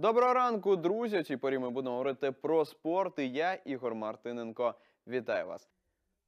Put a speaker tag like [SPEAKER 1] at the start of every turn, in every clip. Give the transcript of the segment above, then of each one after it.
[SPEAKER 1] Доброго ранку, друзі! Цій порі ми будемо говорити про спорт. і Я Ігор Мартиненко. Вітаю вас!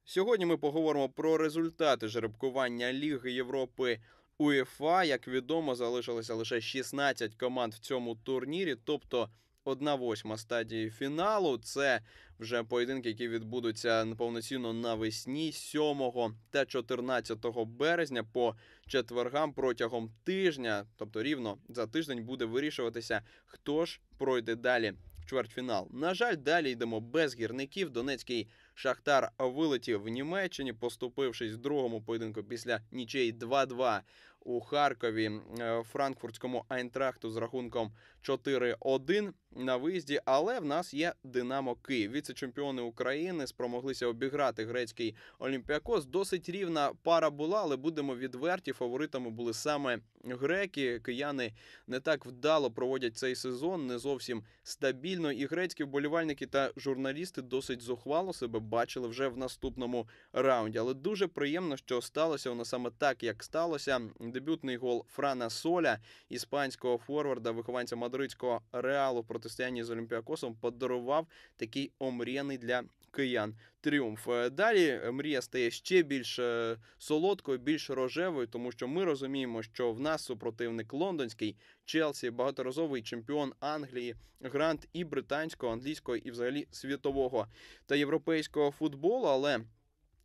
[SPEAKER 1] Сьогодні ми поговоримо про результати жеребкування Ліги Європи. УЄФА, як відомо, залишилося лише 16 команд в цьому турнірі, тобто Одна восьма стадії фіналу це вже поєдинки, які відбудуться повноцінно навесні, 7 та 14 березня по четвергам протягом тижня, тобто рівно за тиждень, буде вирішуватися, хто ж пройде далі. Чвертьфінал. На жаль, далі йдемо без гірників. Донецький шахтар вилетів в Німеччині, поступившись в другому поєдинку після нічей 2-2 у Харкові е, Франкфуртському Айнтрахту з рахунком 4-1 на виїзді. Але в нас є Динамо Київ. Віце-чемпіони України спромоглися обіграти грецький Олімпіакос. Досить рівна пара була, але будемо відверті. Фаворитами були саме греки. Кияни не так вдало проводять цей сезон, не зовсім стабільно. І грецькі вболівальники та журналісти досить зухвало себе бачили вже в наступному раунді. Але дуже приємно, що сталося воно саме так, як сталося дебютний гол Франа Соля, іспанського форварда, вихованця мадридського реалу в протистоянні з Олімпіакосом, подарував такий омріяний для киян тріумф. Е, далі мрія стає ще більш е, солодкою, більш рожевою, тому що ми розуміємо, що в нас супротивник лондонський Челсі, багаторазовий чемпіон Англії, грант і британського, англійського, і взагалі світового та європейського футболу. Але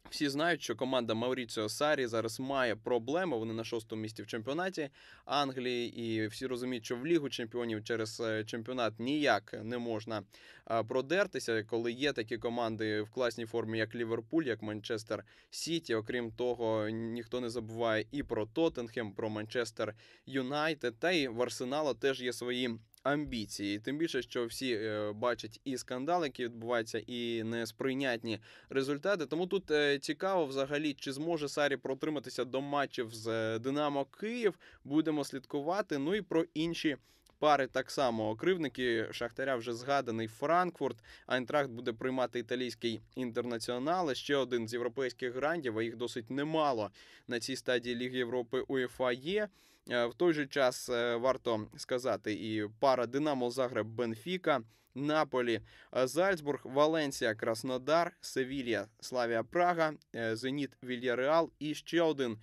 [SPEAKER 1] всі знають, що команда Мауріціо Сарі зараз має проблеми. Вони на шостому місці в чемпіонаті Англії, і всі розуміють, що в лігу чемпіонів через е, чемпіонат ніяк не можна е, продертися, коли є такі команди в класній формі, як Ліверпуль, як Манчестер Сіті. Окрім того, ніхто не забуває і про Тоттенхем, про Манчестер Юнайтед. Та й в Арсенала теж є свої амбіції. Тим більше, що всі е, бачать і скандали, які відбуваються, і несприйнятні результати. Тому тут е, цікаво взагалі, чи зможе Сарі протриматися до матчів з е, Динамо Київ. Будемо слідкувати. Ну і про інші Пари так само кривники Шахтаря вже згаданий Франкфурт. Айнтрахт буде приймати італійський інтернаціонал. Ще один з європейських грандів, а їх досить немало на цій стадії Ліги Європи УЄФА є. Е, в той же час е, варто сказати і пара Динамо Загреб Бенфіка, Наполі, е, Зальцбург, Валенсія, Краснодар, Севілія, Славія Прага, Зеніт Вільяреал і ще один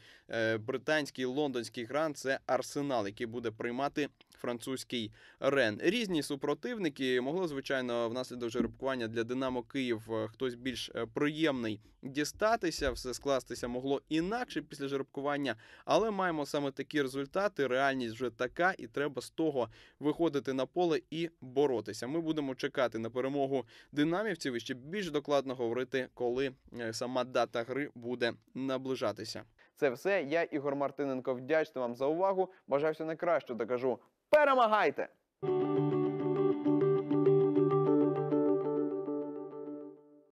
[SPEAKER 1] британський лондонський грант це Арсенал, який буде приймати французький Рен. Різні супротивники могли, звичайно, внаслідок жеребкування для Динамо Київ е, хтось більш е, приємний дістатися, все скластися могло інакше після жеребкування, але маємо саме такі результати. Реальність вже така, і треба з того виходити на поле і боротися. Ми будемо чекати на перемогу динамівців і ще більш докладно говорити, коли е, сама дата гри буде наближатися. Це все. Я Ігор Мартиненко. Вдячний вам за увагу. Бажаю все найкраще. Докажу. Перемагайте!